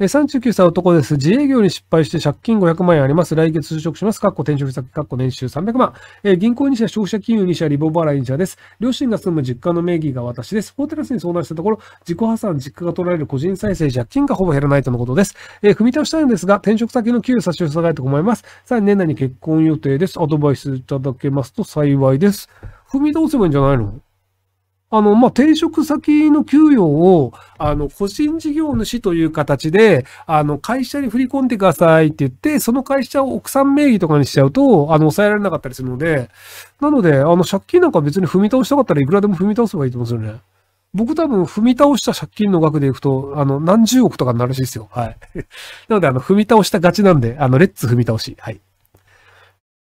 え39歳男です。自営業に失敗して借金500万円あります。来月就職します。かっこ転職先、かっこ年収300万。え銀行2社、消費者金融2社、リボ払い2社です。両親が住む実家の名義が私です。ホテルスに相談したところ、自己破産、実家が取られる個人再生、借金がほぼ減らないとのことです。え踏み倒したいのですが、転職先の給与差し押さえと思います。さらに年内に結婚予定です。アドバイスいただけますと幸いです。踏み倒せばいいんじゃないのあの、まあ、転職先の給与を、あの、個人事業主という形で、あの、会社に振り込んでくださいって言って、その会社を奥さん名義とかにしちゃうと、あの、抑えられなかったりするので、なので、あの、借金なんか別に踏み倒したかったらいくらでも踏み倒せばいいと思うんですよね。僕多分踏み倒した借金の額でいくと、あの、何十億とかになるらしいですよ。はい。なので、あの、踏み倒したガチなんで、あの、レッツ踏み倒し。はい。